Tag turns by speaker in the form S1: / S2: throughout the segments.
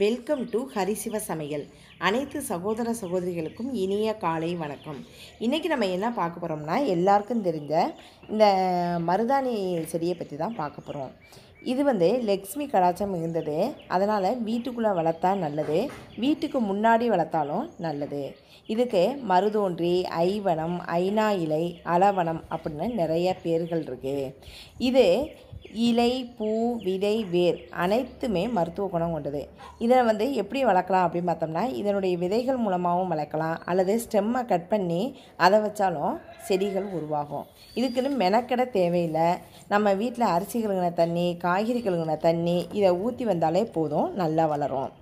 S1: welcome to ஹரிசிவ சமையல் அனைத்து சகோதர சகோதரிகளுக்கும் இனிய காலை வணக்கம் இன்றைக்கி நம்ம என்ன பார்க்க போகிறோம்னா எல்லாருக்கும் தெரிஞ்ச இந்த மருதாணி செடியை பற்றி தான் பார்க்க போகிறோம் இது வந்து லக்ஷ்மி கலாச்சாரம் இருந்தது அதனால் வீட்டுக்குள்ளே வளர்த்தா நல்லது வீட்டுக்கு முன்னாடி வளர்த்தாலும் நல்லது இதுக்கு மருதோன்றி ஐவனம் ஐநா இலை அளவனம் அப்படின்னு நிறைய பேர்கள் இருக்குது இது இலை பூ விதை வேர் அனைத்துமே மருத்துவ குணம் கொண்டது இதை வந்து எப்படி வளர்க்கலாம் அப்படின்னு பார்த்தோம்னா இதனுடைய விதைகள் மூலமாகவும் வளர்க்கலாம் அல்லது ஸ்டெம்மை கட் பண்ணி அதை வச்சாலும் செடிகள் உருவாகும் இதுக்குன்னு மெனக்கடை தேவையில்லை நம்ம வீட்டில் அரிசி கழுகின தண்ணி காய்கறி கழுகின தண்ணி இதை ஊற்றி வந்தாலே போதும் நல்லா வளரும்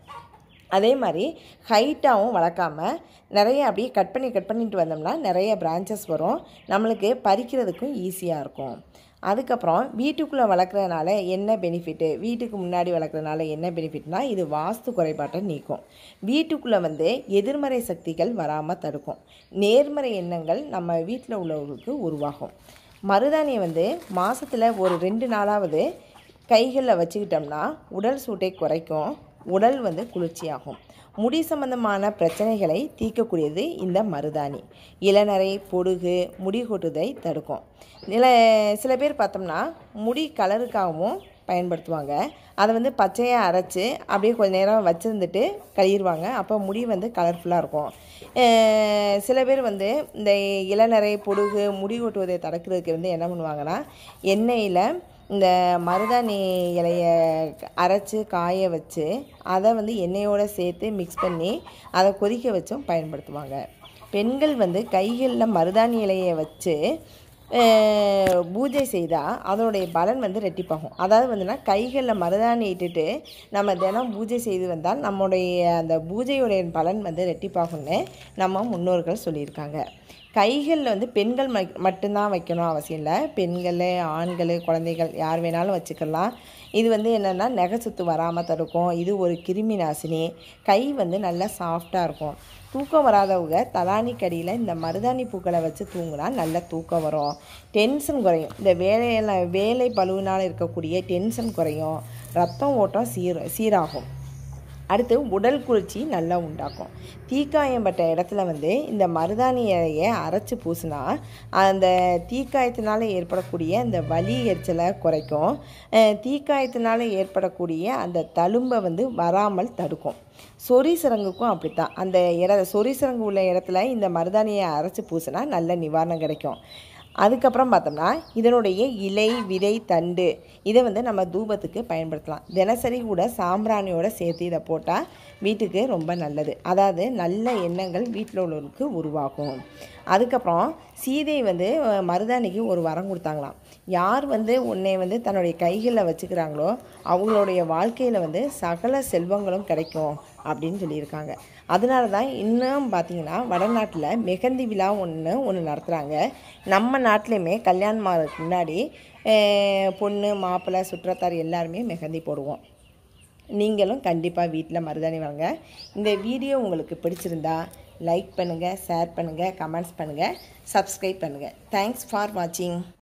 S1: அதே மாதிரி ஹைட்டாகவும் வளர்க்காமல் நிறைய அப்படியே கட் பண்ணி கட் பண்ணிட்டு வந்தோம்னா நிறைய பிரான்ச்சஸ் வரும் நம்மளுக்கு பறிக்கிறதுக்கும் ஈஸியாக இருக்கும் அதுக்கப்புறம் வீட்டுக்குள்ளே வளர்க்குறதுனால என்ன பெனிஃபிட்டு வீட்டுக்கு முன்னாடி வளர்க்குறதுனால என்ன பெனிஃபிட்னால் இது வாஸ்து குறைபாட்டை நீக்கும் வீட்டுக்குள்ளே வந்து எதிர்மறை சக்திகள் வராமல் தடுக்கும் நேர்மறை எண்ணங்கள் நம்ம வீட்டில் உள்ளவர்களுக்கு உருவாகும் மருதாணியை வந்து மாதத்தில் ஒரு ரெண்டு நாளாவது கைகளில் வச்சுக்கிட்டோம்னா உடல் சூட்டை குறைக்கும் உடல் வந்து குளிர்ச்சியாகும் முடி சம்பந்தமான பிரச்சனைகளை தீர்க்கக்கூடியது இந்த மருதாணி இளநரை பொடுகு முடி கொட்டுதை தடுக்கும் நில சில பேர் பார்த்தோம்னா முடி கலருக்காகவும் பயன்படுத்துவாங்க அதை வந்து பச்சையாக அரைச்சி அப்படியே கொஞ்ச நேரம் வச்சுருந்துட்டு கழிடுவாங்க அப்போ முடி வந்து கலர்ஃபுல்லாக இருக்கும் சில பேர் வந்து இந்த இளநரை பொடுகு முடி கொட்டுவதை தடுக்கிறதுக்கு வந்து என்ன பண்ணுவாங்கன்னா எண்ணெயில் இந்த மருதாணி இலையை அரைச்சி காய வச்சு அதை வந்து எண்ணெயோடு சேர்த்து மிக்ஸ் பண்ணி அதை கொதிக்க வச்சும் பயன்படுத்துவாங்க பெண்கள் வந்து கைகளில் மருதாணி இலையை வச்சு பூஜை செய்தால் அதனுடைய பலன் வந்து ரெட்டிப்பாகும் அதாவது வந்துன்னா கைகளில் மருதாணி இட்டுட்டு நம்ம தினம் பூஜை செய்து வந்தால் நம்முடைய அந்த பூஜையுடைய பலன் வந்து ரெட்டிப்பாகும்னு நம்ம முன்னோர்கள் சொல்லியிருக்காங்க கைகளில் வந்து பெண்கள் மட்டும்தான் வைக்கணும் அவசியம் இல்லை பெண்கள் ஆண்கள் குழந்தைகள் யார் வேணாலும் வச்சுக்கலாம் இது வந்து என்னென்னா நெகை சுத்து வராமல் தடுக்கும் இது ஒரு கிருமி நாசினி கை வந்து நல்லா சாஃப்டாக இருக்கும் தூக்கம் வராதவங்க தலானி கடியில் இந்த மருதாணி பூக்களை வச்சு தூங்கினா நல்ல தூக்கம் வரும் குறையும் டென்ஷன் குறையும் இந்த வேலையில் வேலை பழுவினால் இருக்கக்கூடிய டென்ஷன் குறையும் ரத்தம் ஓட்டம் சீர சீராகும் அடுத்து உடல் குளிர்ச்சி நல்லா உண்டாக்கும் தீக்காயம் பட்ட இடத்துல வந்து இந்த மருதாணி இலையை அரைச்சி பூசினா அந்த தீக்காயத்தினால ஏற்படக்கூடிய அந்த வலி எரிச்சலை குறைக்கும் தீக்காயத்தினால ஏற்படக்கூடிய அந்த தழும்பை வந்து வராமல் தடுக்கும் சொறி சிறங்குக்கும் அப்படித்தான் அந்த இட சொறி சிறங்கு உள்ள இடத்துல இந்த மருதாணியை அரைச்சி பூசினா நல்ல நிவாரணம் கிடைக்கும் அதுக்கப்புறம் பார்த்தோம்னா இதனுடைய இலை விதை தண்டு இதை வந்து நம்ம தூபத்துக்கு பயன்படுத்தலாம் தினசரி கூட சாம்பிராணியோட சேர்த்து இதை போட்டால் வீட்டுக்கு ரொம்ப நல்லது அதாவது நல்ல எண்ணங்கள் வீட்டில் உள்ளவருக்கு உருவாகும் அதுக்கப்புறம் சீதை வந்து மருதாணிக்கு ஒரு வரம் கொடுத்தாங்களாம் யார் வந்து உன்னை வந்து தன்னுடைய கைகளில் வச்சுக்கிறாங்களோ அவங்களுடைய வாழ்க்கையில் வந்து சகல செல்வங்களும் கிடைக்கும் அப்படின்னு சொல்லியிருக்காங்க அதனால தான் இன்னும் பார்த்திங்கன்னா வடநாட்டில் மெஹந்தி விழா ஒன்று ஒன்று நடத்துகிறாங்க நம்ம நாட்டிலையுமே கல்யாணம் ஆகிறதுக்கு முன்னாடி பொண்ணு மாப்பிள்ளை சுற்றத்தார் எல்லாருமே மெஹந்தி போடுவோம் நீங்களும் கண்டிப்பாக வீட்டில் மருதாணி வாங்க இந்த வீடியோ உங்களுக்கு பிடிச்சிருந்தா லைக் பண்ணுங்கள் ஷேர் பண்ணுங்கள் கமெண்ட்ஸ் பண்ணுங்கள் சப்ஸ்கிரைப் பண்ணுங்கள் தேங்க்ஸ் ஃபார் வாட்சிங்